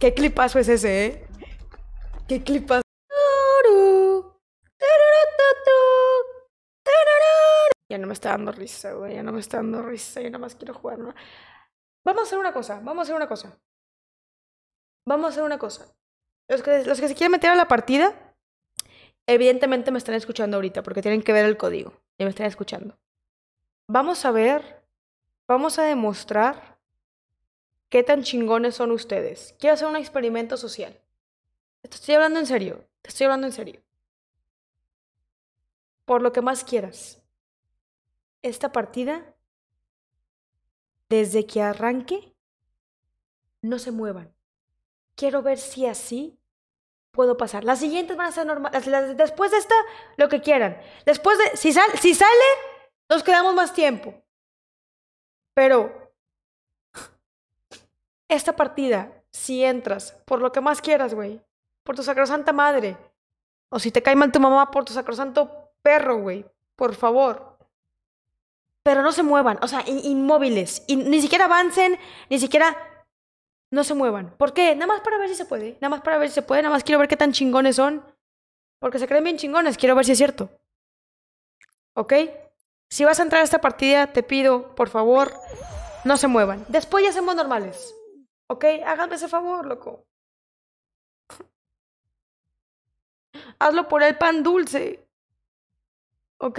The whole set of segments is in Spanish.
Qué clipazo es ese, ¿eh? Qué clipazo. Ya no me está dando risa, güey. Ya no me está dando risa. Yo nada más quiero jugar, ¿no? Vamos a hacer una cosa. Vamos a hacer una cosa. Vamos a hacer una cosa. Los que, los que se quieren meter a la partida, evidentemente me están escuchando ahorita porque tienen que ver el código. Ya me están escuchando. Vamos a ver. Vamos a demostrar ¿Qué tan chingones son ustedes? Quiero hacer un experimento social. Te estoy hablando en serio. Te estoy hablando en serio. Por lo que más quieras. Esta partida, desde que arranque, no se muevan. Quiero ver si así puedo pasar. Las siguientes van a ser normales. después de esta, lo que quieran. Después de. Si, si sale, nos quedamos más tiempo. Pero esta partida, si entras por lo que más quieras, güey, por tu sacrosanta madre, o si te cae mal tu mamá por tu sacrosanto perro, güey, por favor. Pero no se muevan, o sea, inmóviles, ni siquiera avancen, ni siquiera no se muevan. ¿Por qué? Nada más para ver si se puede, nada más para ver si se puede, nada más quiero ver qué tan chingones son. Porque se creen bien chingones, quiero ver si es cierto. ¿Ok? Si vas a entrar a esta partida, te pido, por favor, no se muevan. Después ya somos normales. Ok, hágame ese favor, loco. Hazlo por el pan dulce. ¿Ok?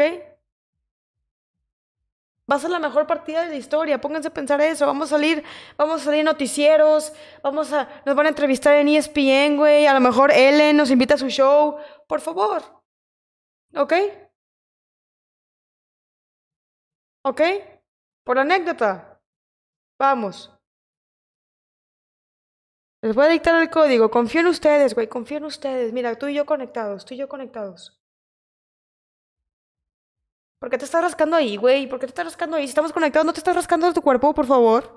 Va a ser la mejor partida de la historia. Pónganse a pensar eso. Vamos a salir, vamos a salir noticieros, vamos a, nos van a entrevistar en ESPN, güey. A lo mejor Ellen nos invita a su show. Por favor. ¿Ok? ¿Ok? Por anécdota. Vamos. Les voy a dictar el código. Confío en ustedes, güey. Confío en ustedes. Mira, tú y yo conectados. Tú y yo conectados. ¿Por qué te estás rascando ahí, güey? ¿Por qué te estás rascando ahí? Si estamos conectados, no te estás rascando de tu cuerpo, por favor.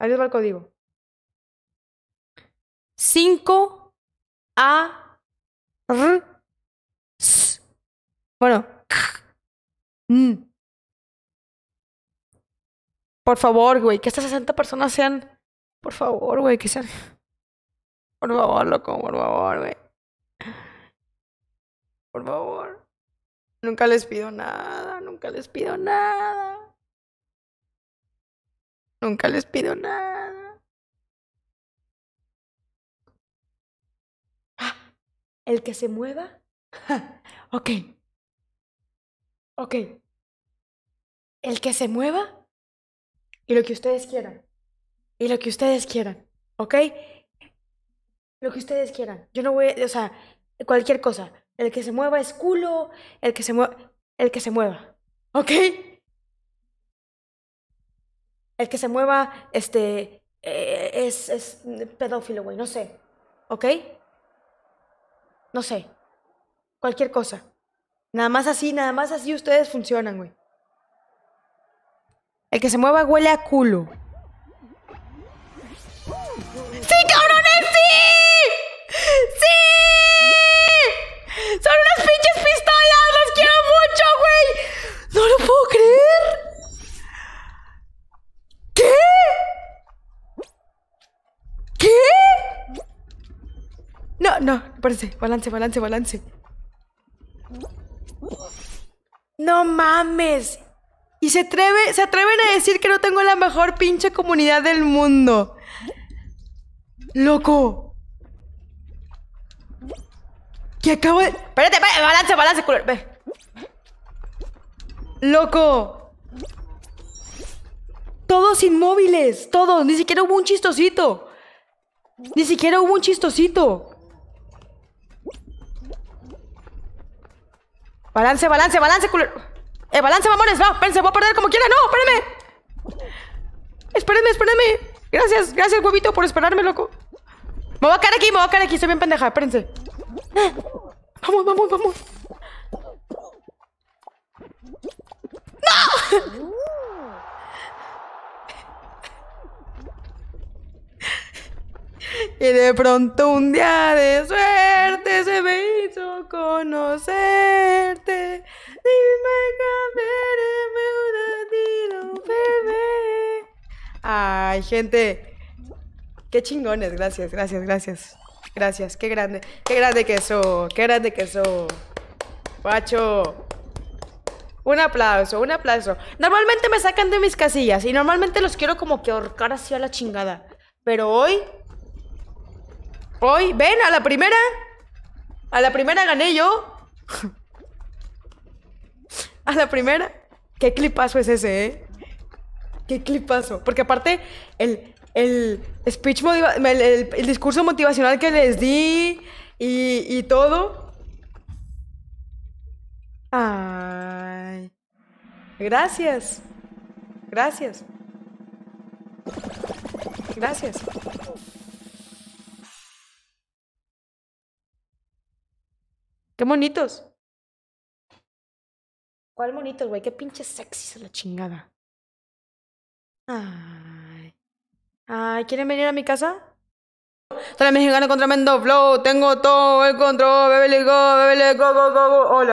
Ahí va el código. 5 A R S. Bueno. N. Por favor, güey, que estas 60 personas sean. Por favor, güey, que sean. Por favor, loco, por favor, güey. Por favor. Nunca les pido nada, nunca les pido nada. Nunca les pido nada. Ah, el que se mueva. okay, ok. Ok. El que se mueva y lo que ustedes quieran. Y lo que ustedes quieran, ¿ok? Lo que ustedes quieran. Yo no voy, o sea, cualquier cosa. El que se mueva es culo, el que se mueva, el que se mueva, ¿ok? El que se mueva, este, eh, es, es pedófilo, güey, no sé, ¿ok? No sé, cualquier cosa. Nada más así, nada más así ustedes funcionan, güey. El que se mueva huele a culo. ¡Sí, cabrones! ¡Sí! ¡Sí! ¡Son unas pinches pistolas! ¡Los quiero mucho, güey! ¡No lo puedo creer! ¿Qué? ¿Qué? No, no, espérense. Balance, balance, balance. No mames. Y se, atreve, se atreven a decir que no tengo la mejor pinche comunidad del mundo. Loco. Que acabo de. Espérate, balance, balance, culero. Loco. Todos inmóviles, todos. Ni siquiera hubo un chistosito. Ni siquiera hubo un chistosito. Balance, balance, balance, culero. Eh, balance, mamones. No, espérense, voy a perder como quiera. No, espérenme. Espérenme, espérenme. Gracias, gracias, huevito, por esperarme, loco. Me voy a caer aquí, me voy a caer aquí. ¡Soy bien pendeja, espérense. Vamos, vamos, vamos. ¡No! Y de pronto un día de suerte se me hizo conocer. Ay, gente. Qué chingones, gracias, gracias, gracias. Gracias, qué grande, qué grande que queso, qué grande que queso. Pacho. Un aplauso, un aplauso. Normalmente me sacan de mis casillas y normalmente los quiero como que ahorcar así a la chingada. Pero hoy. Hoy, ven, a la primera. A la primera gané yo. a la primera, qué clipazo es ese, ¿eh? Qué clipazo. Porque aparte, el, speech el, discurso motivacional que les di y, y todo. Ay. Gracias. Gracias. Gracias. Qué bonitos. El Monito güey? Qué pinche sexy la chingada. Ay. Ay, ¿quieren venir a mi casa? Soy mexicano mexicana contra Mendoflow, Flow. Tengo todo el control. Bebele go, bebele go, go, go, go. Hola.